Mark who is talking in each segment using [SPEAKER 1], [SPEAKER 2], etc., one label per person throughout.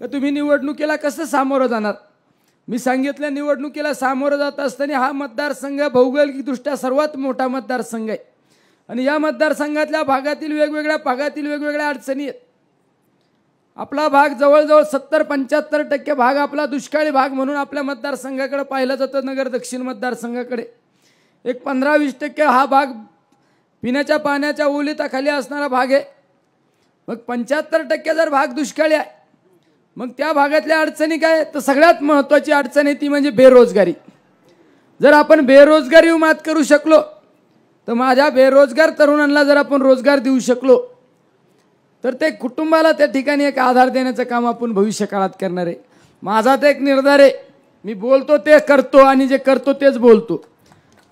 [SPEAKER 1] तर तुम्ही निवडणुकीला कसं सामोरं जाणार मी सांगितलं निवडणुकीला सामोरं जात असताना हा मतदारसंघ भौगोलिकदृष्ट्या सर्वात मोठा मतदारसंघ आहे आणि या मतदारसंघातल्या भागातील वेगवेगळ्या भागातील वेगवेगळ्या अडचणी आहेत आपला भाग जवळजवळ सत्तर पंच्याहत्तर टक्के भाग आपला दुष्काळी भाग म्हणून आपल्या मतदारसंघाकडे पाहिलं जातं नगर दक्षिण मतदारसंघाकडे एक पंधरा वीस टक्के हा भाग पिण्याच्या पाण्याच्या ओलिताखाली असणारा भाग आहे मग पंच्याहत्तर टक्के जर भाग दुष्काळी आहे मग त्या भागातल्या अडचणी काय तर सगळ्यात महत्त्वाची अडचण आहे ती म्हणजे बेरोजगारी जर आपण बेरोजगारी मात करू शकलो तर माझ्या बेरोजगार तरुणांना जर आपण रोजगार देऊ शकलो तर ते कुटुंबाला त्या ठिकाणी एक आधार देण्याचं काम आपण भविष्य काळात करणार आहे माझा तर एक निर्धार आहे मी बोलतो ते करतो आणि जे करतो तेच बोलतो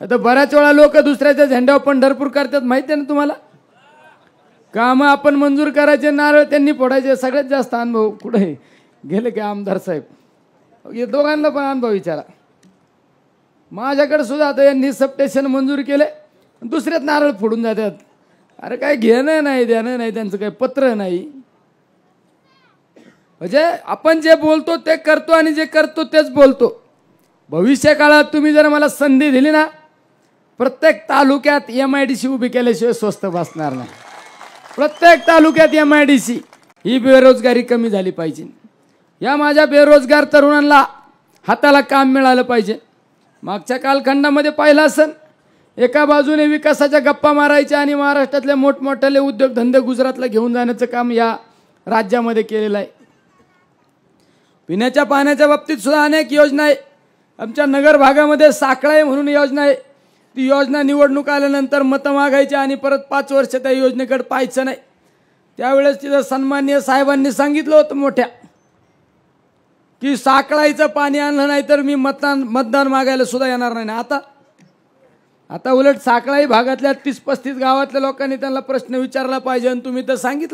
[SPEAKER 1] आता बऱ्याच वेळा लोक दुसऱ्याच्या झेंड्यावर भरपूर करतात माहिती आहे ना तुम्हाला काम आपण मंजूर करायचे नारळ त्यांनी फोडायचे सगळ्यात जास्त अनुभव कुठे गेले का आमदार साहेब हे दोघांना पण अनुभव विचारा माझ्याकडे सुद्धा आता यांनी सबटेशन मंजूर केले दुसऱ्यात नारळ फोडून जातात अरे काय घेणं नाही देणं नाही त्यांचं काही पत्र नाही म्हणजे आपण जे बोलतो ते करतो आणि जे करतो तेच बोलतो भविष्य काळात तुम्ही जर मला संधी दिली ना प्रत्येक तालुक्यात एम आय डी सी उभी केल्याशिवाय स्वस्त बसणार नाही प्रत्येक तालुक्यात एम आय डी सी ही बेरोजगारी कमी झाली पाहिजे या माझ्या बेरोजगार तरुणांना हाताला काम मिळालं पाहिजे मागच्या कालखंडामध्ये पाहिलं असन एका बाजूने विकासाच्या गप्पा मारायच्या आणि महाराष्ट्रातले मोठमोठ्याले उद्योगधंदे गुजरातला घेऊन जाण्याचं काम या राज्यामध्ये केलेलं आहे पिण्याच्या पाण्याच्या बाबतीत सुद्धा अनेक योजना आहे आमच्या नगर भागामध्ये साखळाई म्हणून योजना आहे ती योजना निवडणूक आल्यानंतर मतं मागायची आणि परत पाच वर्ष त्या योजनेकडे पाहायचं नाही त्यावेळेस तिथं सन्मान्य साहेबांनी सांगितलं होतं मोठ्या की साकळाईचं पाणी आणलं नाही तर मी मतदान मतदान मागायला सुद्धा येणार नाही ना आता आता उलट साकळाई भागातल्या तीस पस्तीस गावातल्या लोकांनी त्यांना प्रश्न विचारला पाहिजे आणि तुम्ही तर सांगितलं